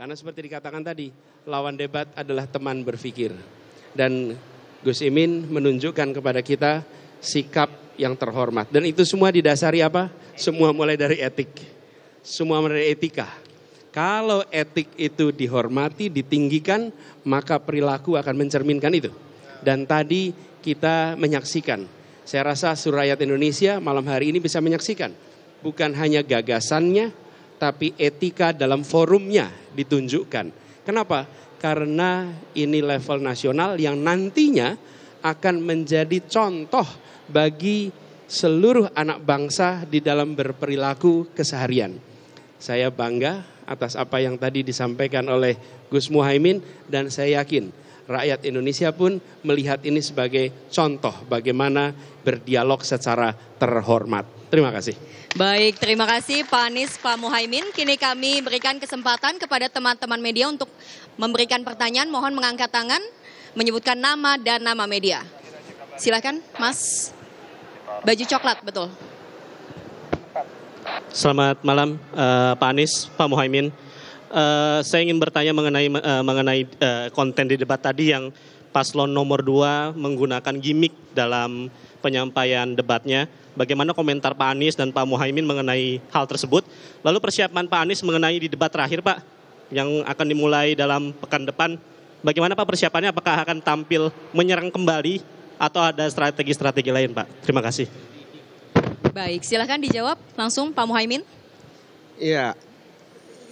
Karena seperti dikatakan tadi, lawan debat adalah teman berpikir. Dan Gus Imin menunjukkan kepada kita sikap yang terhormat. Dan itu semua didasari apa? Semua mulai dari etik. Semua mulai dari etika. Kalau etik itu dihormati, ditinggikan, maka perilaku akan mencerminkan itu. Dan tadi kita menyaksikan. Saya rasa Surayat Indonesia malam hari ini bisa menyaksikan. Bukan hanya gagasannya, tapi etika dalam forumnya ditunjukkan. Kenapa? Karena ini level nasional yang nantinya akan menjadi contoh bagi seluruh anak bangsa di dalam berperilaku keseharian. Saya bangga atas apa yang tadi disampaikan oleh Gus Muhaimin dan saya yakin rakyat Indonesia pun melihat ini sebagai contoh bagaimana berdialog secara terhormat. Terima kasih. Baik, terima kasih Pak Anies, Pak Muhaimin. Kini kami berikan kesempatan kepada teman-teman media untuk memberikan pertanyaan. Mohon mengangkat tangan, menyebutkan nama dan nama media. Silakan, Mas. Baju coklat, betul. Selamat malam, uh, Pak Anies, Pak Muhaimin. Uh, eh, saya ingin bertanya mengenai uh, mengenai uh, konten di debat tadi yang paslon nomor dua menggunakan gimmick dalam penyampaian debatnya. Bagaimana komentar Pak Anies dan Pak Muhaimin mengenai hal tersebut? Lalu persiapan Pak Anies mengenai di debat terakhir Pak yang akan dimulai dalam pekan depan. Bagaimana Pak persiapannya? Apakah akan tampil menyerang kembali atau ada strategi-strategi lain Pak? Terima kasih. Baik, silahkan dijawab langsung Pak Muhaimin. Iya,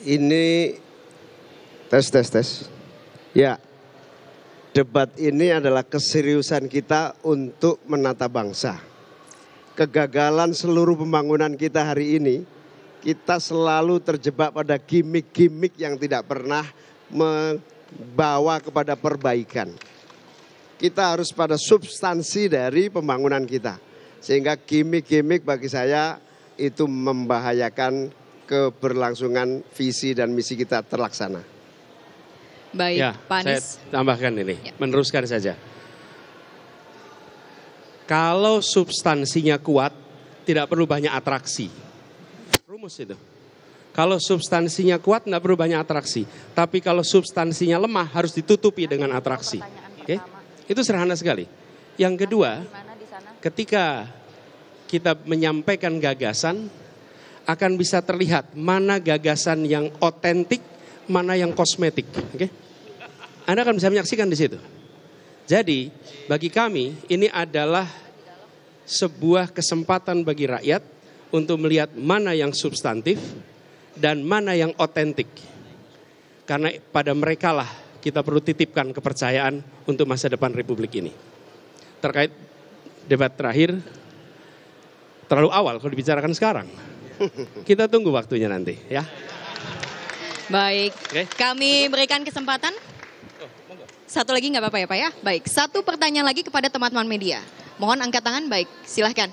ini tes tes tes. Ya, Debat ini adalah keseriusan kita untuk menata bangsa. Kegagalan seluruh pembangunan kita hari ini, kita selalu terjebak pada gimmick-gimmick yang tidak pernah membawa kepada perbaikan. Kita harus pada substansi dari pembangunan kita. Sehingga gimmick-gimmick bagi saya itu membahayakan keberlangsungan visi dan misi kita terlaksana. Baik, ya, Pak Anies. Saya tambahkan ini, ya. meneruskan saja. Kalau substansinya kuat, tidak perlu banyak atraksi. Rumus itu. Kalau substansinya kuat, tidak perlu banyak atraksi. Tapi kalau substansinya lemah, harus ditutupi dengan atraksi. Oke? Okay? Itu sederhana sekali. Yang kedua, ketika kita menyampaikan gagasan, akan bisa terlihat mana gagasan yang otentik, mana yang kosmetik. Oke? Okay? Anda akan bisa menyaksikan di situ. Jadi bagi kami ini adalah sebuah kesempatan bagi rakyat untuk melihat mana yang substantif dan mana yang otentik. Karena pada merekalah kita perlu titipkan kepercayaan untuk masa depan Republik ini. Terkait debat terakhir, terlalu awal kalau dibicarakan sekarang. Kita tunggu waktunya nanti ya. Baik, okay. kami berikan kesempatan. Oh, satu lagi nggak apa-apa ya Pak ya? Baik, satu pertanyaan lagi kepada teman-teman media. Mohon angkat tangan, baik, silahkan.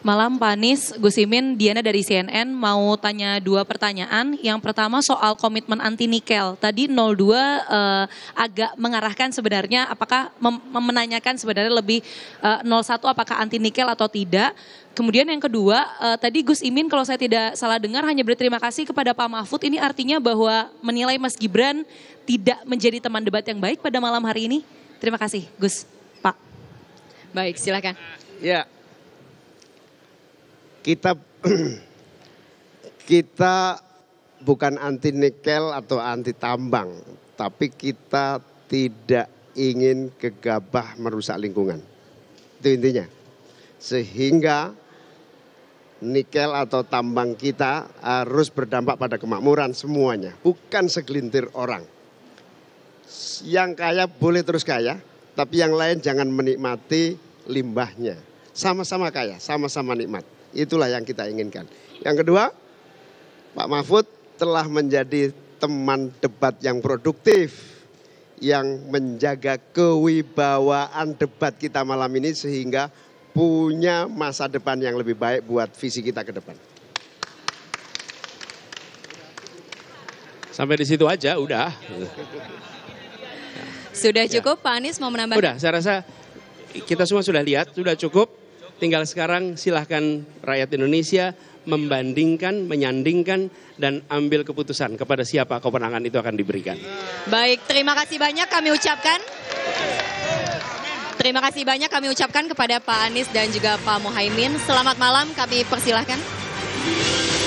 Malam Panis, Gus Imin, Diana dari CNN mau tanya dua pertanyaan. Yang pertama soal komitmen anti nikel. Tadi 02 eh, agak mengarahkan sebenarnya apakah mem menanyakan sebenarnya lebih eh, 01 apakah anti nikel atau tidak. Kemudian yang kedua, eh, tadi Gus Imin kalau saya tidak salah dengar hanya berterima kasih kepada Pak Mahfud. Ini artinya bahwa menilai Mas Gibran tidak menjadi teman debat yang baik pada malam hari ini. Terima kasih, Gus. Pak. Baik, silakan. Ya, kita kita bukan anti nikel atau anti tambang, tapi kita tidak ingin gegabah merusak lingkungan. Itu intinya. Sehingga nikel atau tambang kita harus berdampak pada kemakmuran semuanya, bukan segelintir orang. Yang kaya boleh terus kaya, tapi yang lain jangan menikmati limbahnya. Sama-sama kaya, sama-sama nikmat. Itulah yang kita inginkan. Yang kedua, Pak Mahfud telah menjadi teman debat yang produktif yang menjaga kewibawaan debat kita malam ini sehingga punya masa depan yang lebih baik buat visi kita ke depan. Sampai di situ aja, udah. Sudah ya. cukup, Pak Anies mau menambah? Sudah, saya rasa kita semua sudah lihat, sudah cukup. Tinggal sekarang silahkan rakyat Indonesia membandingkan, menyandingkan, dan ambil keputusan kepada siapa kewenangan itu akan diberikan. Baik, terima kasih banyak kami ucapkan. Terima kasih banyak kami ucapkan kepada Pak Anies dan juga Pak Mohaimin. Selamat malam, kami persilahkan.